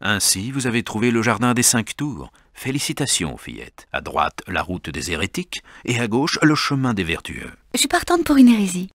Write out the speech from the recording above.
Ainsi, vous avez trouvé le jardin des cinq tours. Félicitations, fillette. À droite, la route des hérétiques, et à gauche, le chemin des vertueux. Je suis partante pour une hérésie.